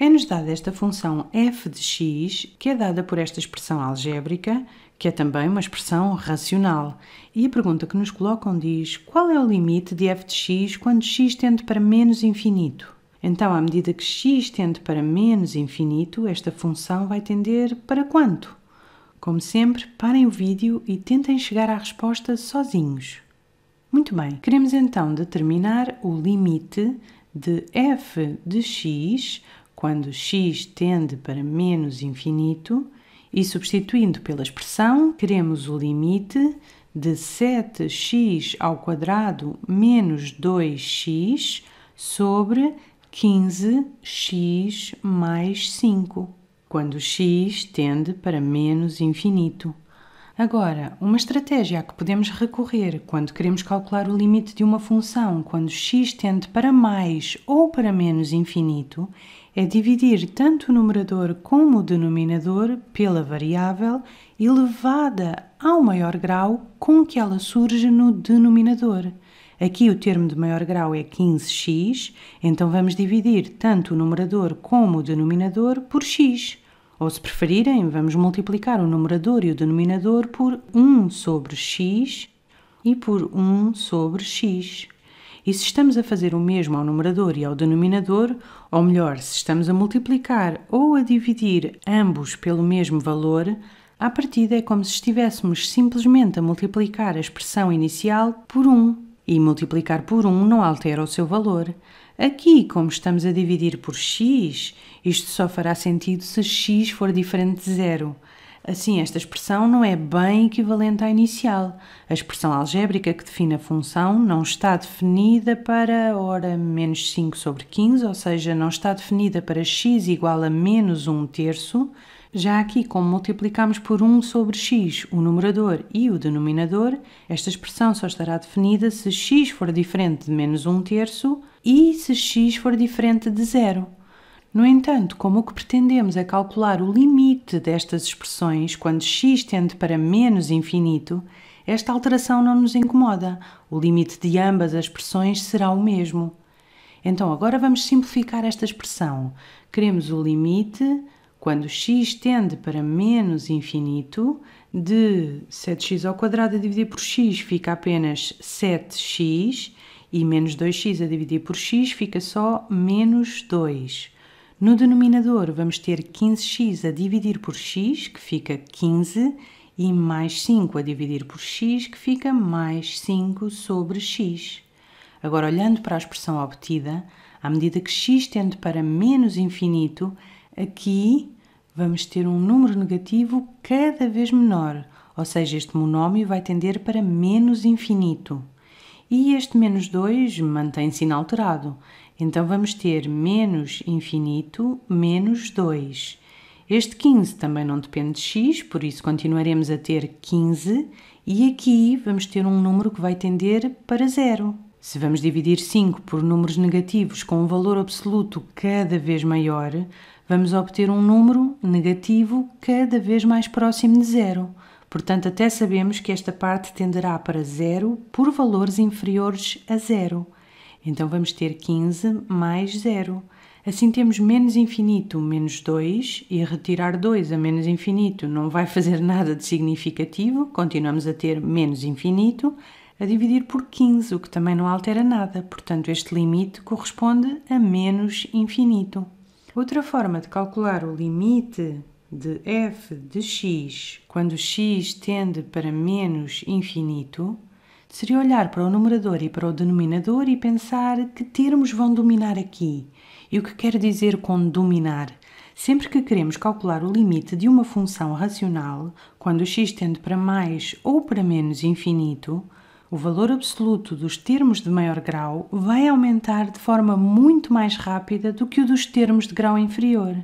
É-nos dada esta função f de x, que é dada por esta expressão algébrica, que é também uma expressão racional. E a pergunta que nos colocam diz: qual é o limite de f de x quando x tende para menos infinito? Então, à medida que x tende para menos infinito, esta função vai tender para quanto? Como sempre, parem o vídeo e tentem chegar à resposta sozinhos. Muito bem, queremos então determinar o limite de f de x quando x tende para menos infinito, e substituindo pela expressão, queremos o limite de 7x ao quadrado menos 2x sobre 15x mais 5, quando x tende para menos infinito. Agora, uma estratégia a que podemos recorrer quando queremos calcular o limite de uma função quando x tende para mais ou para menos infinito é dividir tanto o numerador como o denominador pela variável elevada ao maior grau com que ela surge no denominador. Aqui o termo de maior grau é 15x, então vamos dividir tanto o numerador como o denominador por x. Ou, se preferirem, vamos multiplicar o numerador e o denominador por 1 sobre x e por 1 sobre x. E se estamos a fazer o mesmo ao numerador e ao denominador, ou melhor, se estamos a multiplicar ou a dividir ambos pelo mesmo valor, à partida é como se estivéssemos simplesmente a multiplicar a expressão inicial por 1. E multiplicar por 1 não altera o seu valor. Aqui, como estamos a dividir por x, isto só fará sentido se x for diferente de zero. Assim, esta expressão não é bem equivalente à inicial. A expressão algébrica que define a função não está definida para ora menos 5 sobre 15, ou seja, não está definida para x igual a menos 1 terço. Já aqui, como multiplicamos por 1 sobre x o numerador e o denominador, esta expressão só estará definida se x for diferente de menos 1 terço e se x for diferente de zero. No entanto, como o que pretendemos é calcular o limite destas expressões quando x tende para menos infinito, esta alteração não nos incomoda. O limite de ambas as expressões será o mesmo. Então, agora vamos simplificar esta expressão. Queremos o limite quando x tende para menos infinito de 7x ao quadrado a dividir por x fica apenas 7x e menos 2x a dividir por x fica só menos 2. No denominador vamos ter 15x a dividir por x, que fica 15, e mais 5 a dividir por x, que fica mais 5 sobre x. Agora, olhando para a expressão obtida, à medida que x tende para menos infinito, aqui vamos ter um número negativo cada vez menor, ou seja, este monómio vai tender para menos infinito. E este menos 2 mantém-se inalterado, então vamos ter menos infinito menos 2. Este 15 também não depende de x, por isso continuaremos a ter 15 e aqui vamos ter um número que vai tender para zero. Se vamos dividir 5 por números negativos com um valor absoluto cada vez maior, vamos obter um número negativo cada vez mais próximo de zero. Portanto, até sabemos que esta parte tenderá para zero por valores inferiores a zero. Então vamos ter 15 mais 0. Assim temos menos infinito menos 2 e retirar 2 a menos infinito não vai fazer nada de significativo, continuamos a ter menos infinito, a dividir por 15, o que também não altera nada, portanto este limite corresponde a menos infinito. Outra forma de calcular o limite de f de x quando x tende para menos infinito seria olhar para o numerador e para o denominador e pensar que termos vão dominar aqui e o que quero dizer com dominar. Sempre que queremos calcular o limite de uma função racional, quando x tende para mais ou para menos infinito, o valor absoluto dos termos de maior grau vai aumentar de forma muito mais rápida do que o dos termos de grau inferior.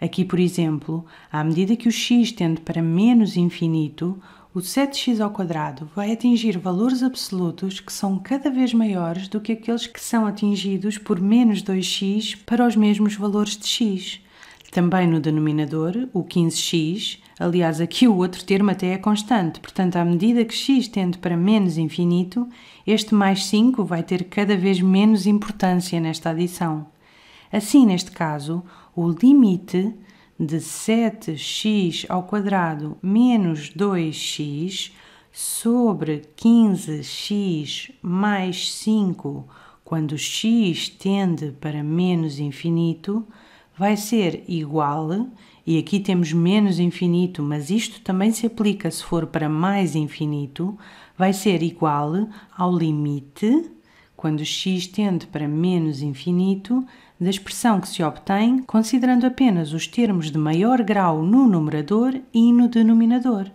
Aqui, por exemplo, à medida que o x tende para menos infinito, o 7x vai atingir valores absolutos que são cada vez maiores do que aqueles que são atingidos por menos 2x para os mesmos valores de x. Também no denominador, o 15x, aliás, aqui o outro termo até é constante, portanto, à medida que x tende para menos infinito, este mais 5 vai ter cada vez menos importância nesta adição. Assim, neste caso, o limite de 7x ao quadrado menos 2x sobre 15x mais 5, quando x tende para menos infinito, vai ser igual, e aqui temos menos infinito, mas isto também se aplica se for para mais infinito, vai ser igual ao limite quando x tende para menos infinito, da expressão que se obtém considerando apenas os termos de maior grau no numerador e no denominador.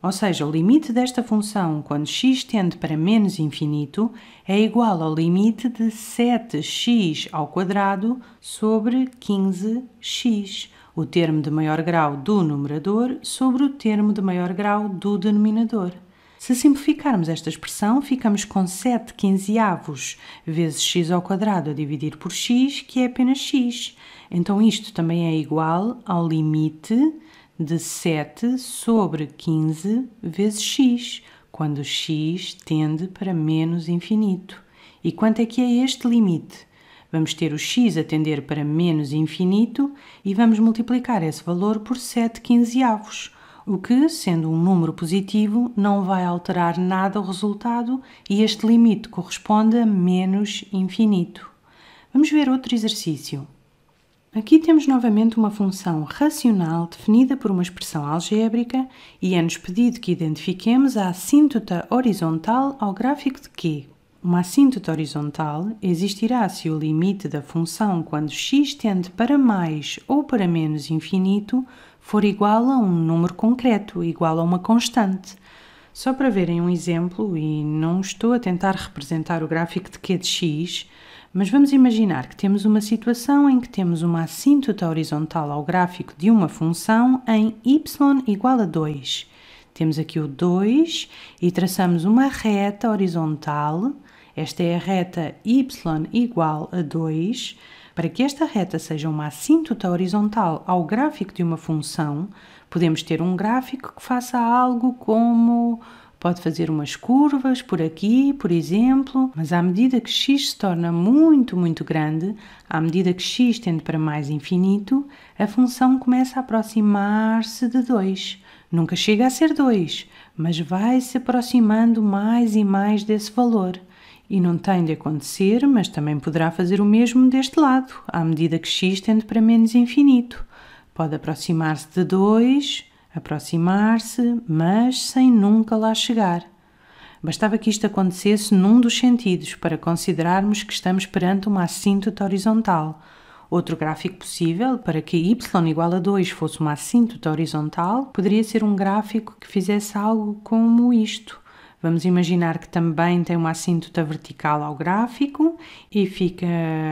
Ou seja, o limite desta função quando x tende para menos infinito é igual ao limite de 7x ao quadrado sobre 15x, o termo de maior grau do numerador sobre o termo de maior grau do denominador. Se simplificarmos esta expressão, ficamos com 7 quinzeavos vezes x ao quadrado a dividir por x, que é apenas x. Então isto também é igual ao limite de 7 sobre 15 vezes x, quando x tende para menos infinito. E quanto é que é este limite? Vamos ter o x a tender para menos infinito e vamos multiplicar esse valor por 7 quinzeavos o que, sendo um número positivo, não vai alterar nada o resultado e este limite corresponde a menos infinito. Vamos ver outro exercício. Aqui temos novamente uma função racional definida por uma expressão algébrica e é-nos pedido que identifiquemos a assíntota horizontal ao gráfico de Q. Uma assíntota horizontal existirá se o limite da função quando x tende para mais ou para menos infinito for igual a um número concreto, igual a uma constante. Só para verem um exemplo, e não estou a tentar representar o gráfico de Q de x, mas vamos imaginar que temos uma situação em que temos uma assíntota horizontal ao gráfico de uma função em y igual a 2. Temos aqui o 2 e traçamos uma reta horizontal. Esta é a reta y igual a 2 para que esta reta seja uma assíntota horizontal ao gráfico de uma função, podemos ter um gráfico que faça algo como Pode fazer umas curvas por aqui, por exemplo, mas à medida que x se torna muito, muito grande, à medida que x tende para mais infinito, a função começa a aproximar-se de 2. Nunca chega a ser 2, mas vai se aproximando mais e mais desse valor. E não tem de acontecer, mas também poderá fazer o mesmo deste lado, à medida que x tende para menos infinito. Pode aproximar-se de 2, aproximar-se, mas sem nunca lá chegar. Bastava que isto acontecesse num dos sentidos para considerarmos que estamos perante uma assíntota horizontal. Outro gráfico possível para que y igual a 2 fosse uma assíntota horizontal poderia ser um gráfico que fizesse algo como isto. Vamos imaginar que também tem uma assíntota vertical ao gráfico e fica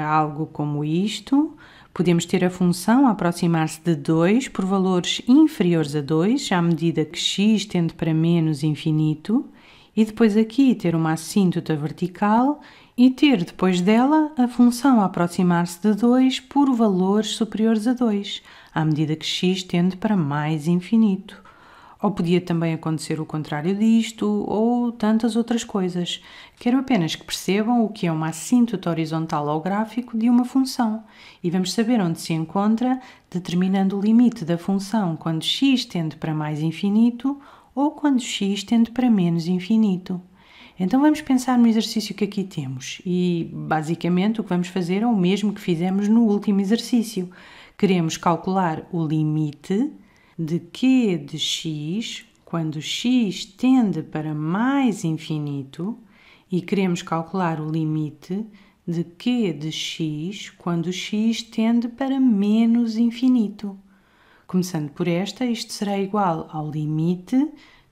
algo como isto. Podemos ter a função aproximar-se de 2 por valores inferiores a 2, à medida que x tende para menos infinito, e depois aqui ter uma assíntota vertical e ter depois dela a função aproximar-se de 2 por valores superiores a 2, à medida que x tende para mais infinito. Ou podia também acontecer o contrário disto, ou tantas outras coisas. Quero apenas que percebam o que é uma assíntota horizontal ao gráfico de uma função e vamos saber onde se encontra, determinando o limite da função quando x tende para mais infinito ou quando x tende para menos infinito. Então vamos pensar no exercício que aqui temos e basicamente o que vamos fazer é o mesmo que fizemos no último exercício. Queremos calcular o limite de q de x, quando x tende para mais infinito, e queremos calcular o limite de q de x quando x tende para menos infinito. Começando por esta, isto será igual ao limite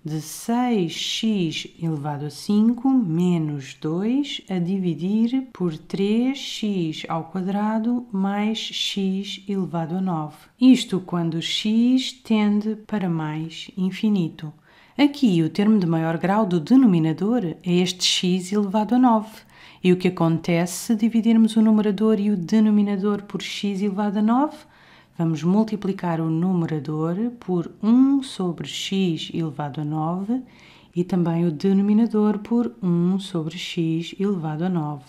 de 6x elevado a 5 menos 2 a dividir por 3x ao quadrado mais x elevado a 9. Isto quando x tende para mais infinito. Aqui o termo de maior grau do denominador é este x elevado a 9. E o que acontece se dividirmos o numerador e o denominador por x elevado a 9? Vamos multiplicar o numerador por 1 sobre x elevado a 9 e também o denominador por 1 sobre x elevado a 9.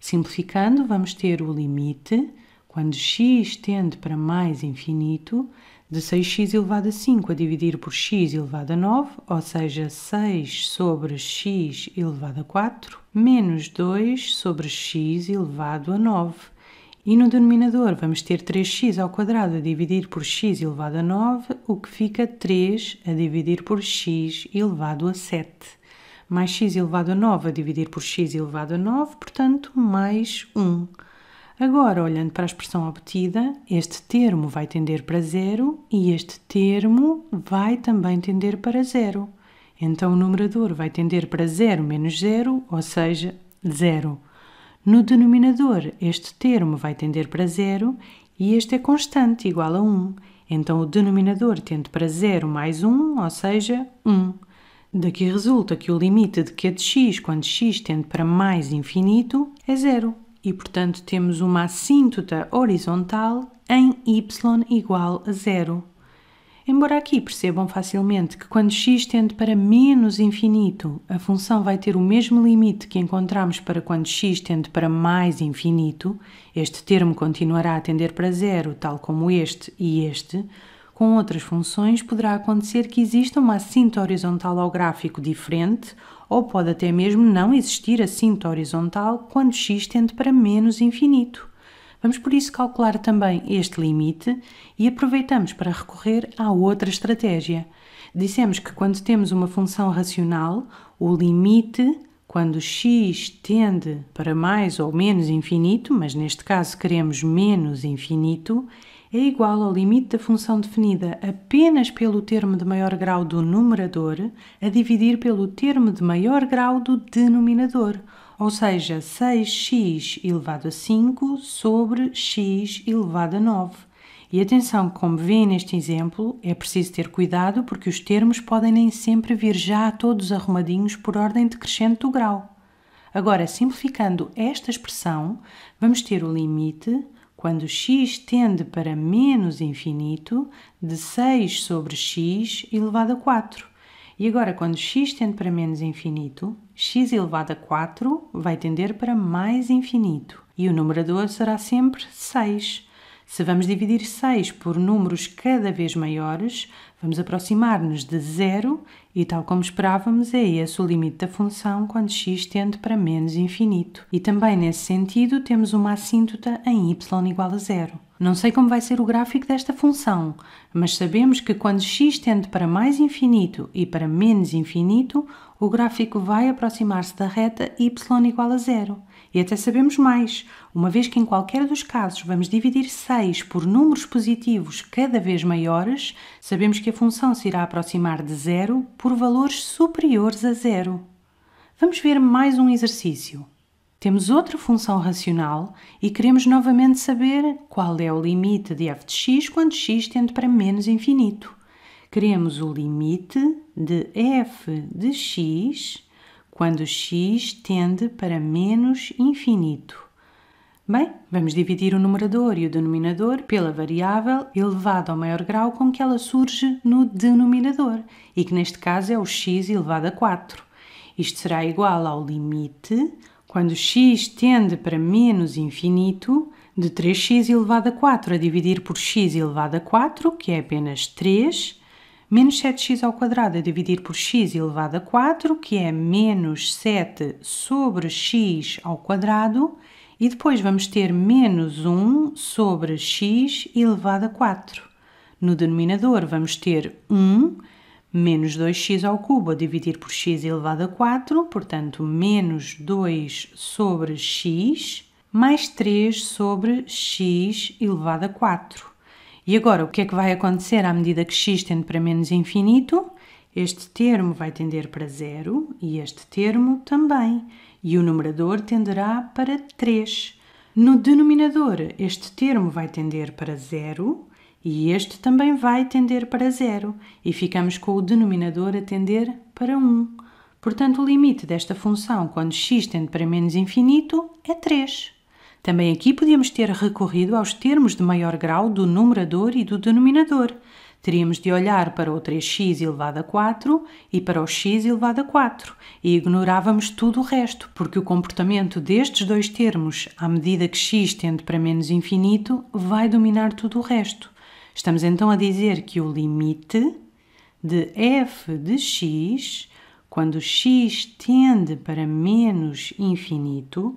Simplificando, vamos ter o limite, quando x tende para mais infinito, de 6x elevado a 5 a dividir por x elevado a 9, ou seja, 6 sobre x elevado a 4, menos 2 sobre x elevado a 9. E no denominador vamos ter 3x ao quadrado a dividir por x elevado a 9, o que fica 3 a dividir por x elevado a 7. Mais x elevado a 9 a dividir por x elevado a 9, portanto, mais 1. Agora, olhando para a expressão obtida, este termo vai tender para zero e este termo vai também tender para zero. Então, o numerador vai tender para 0 menos 0, ou seja, 0. No denominador, este termo vai tender para zero e este é constante, igual a 1. Então o denominador tende para zero mais 1, ou seja, 1. Daqui resulta que o limite de q é de x, quando x tende para mais infinito, é zero. E, portanto, temos uma assíntota horizontal em y igual a zero. Embora aqui percebam facilmente que quando x tende para menos infinito, a função vai ter o mesmo limite que encontramos para quando x tende para mais infinito, este termo continuará a tender para zero, tal como este e este, com outras funções poderá acontecer que exista uma cinta horizontal ao gráfico diferente ou pode até mesmo não existir a cinta horizontal quando x tende para menos infinito. Vamos por isso calcular também este limite e aproveitamos para recorrer à outra estratégia. Dissemos que quando temos uma função racional, o limite, quando x tende para mais ou menos infinito, mas neste caso queremos menos infinito, é igual ao limite da função definida apenas pelo termo de maior grau do numerador a dividir pelo termo de maior grau do denominador ou seja, 6x elevado a 5 sobre x elevado a 9. E atenção, como vêem neste exemplo, é preciso ter cuidado porque os termos podem nem sempre vir já todos arrumadinhos por ordem decrescente do grau. Agora, simplificando esta expressão, vamos ter o limite, quando x tende para menos infinito, de 6 sobre x elevado a 4. E agora, quando x tende para menos infinito, x elevado a 4 vai tender para mais infinito. E o numerador será sempre 6. Se vamos dividir 6 por números cada vez maiores, vamos aproximar-nos de zero e, tal como esperávamos, é esse o limite da função quando x tende para menos infinito. E também, nesse sentido, temos uma assíntota em y igual a zero. Não sei como vai ser o gráfico desta função, mas sabemos que quando x tende para mais infinito e para menos infinito, o gráfico vai aproximar-se da reta y igual a zero. E até sabemos mais, uma vez que em qualquer dos casos vamos dividir 6 por números positivos cada vez maiores, sabemos que a função se irá aproximar de zero por valores superiores a zero. Vamos ver mais um exercício. Temos outra função racional e queremos novamente saber qual é o limite de f de x quando x tende para menos infinito. Queremos o limite de f de x quando x tende para menos infinito. Bem, vamos dividir o numerador e o denominador pela variável elevada ao maior grau com que ela surge no denominador, e que neste caso é o x elevado a 4. Isto será igual ao limite quando x tende para menos infinito, de 3x elevado a 4 a dividir por x elevado a 4, que é apenas 3, menos 7x ao quadrado a dividir por x elevado a 4, que é menos 7 sobre x ao quadrado, e depois vamos ter menos 1 sobre x elevado a 4. No denominador vamos ter 1 menos 2x ao cubo a dividir por x elevado a 4, portanto, menos 2 sobre x, mais 3 sobre x elevado a 4. E agora, o que é que vai acontecer à medida que x tende para menos infinito? Este termo vai tender para zero e este termo também. E o numerador tenderá para 3. No denominador, este termo vai tender para zero e este também vai tender para zero e ficamos com o denominador a tender para 1. Portanto, o limite desta função quando x tende para menos infinito é 3. Também aqui podíamos ter recorrido aos termos de maior grau do numerador e do denominador. Teríamos de olhar para o 3x elevado a 4 e para o x elevado a 4 e ignorávamos tudo o resto, porque o comportamento destes dois termos, à medida que x tende para menos infinito, vai dominar tudo o resto. Estamos então a dizer que o limite de f de x, quando x tende para menos infinito,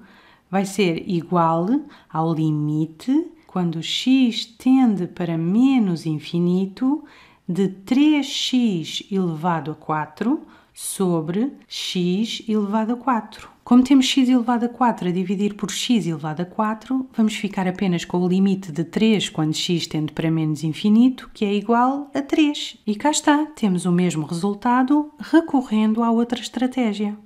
vai ser igual ao limite quando x tende para menos infinito de 3x elevado a 4 sobre x elevado a 4. Como temos x elevado a 4 a dividir por x elevado a 4, vamos ficar apenas com o limite de 3 quando x tende para menos infinito, que é igual a 3. E cá está, temos o mesmo resultado recorrendo à outra estratégia.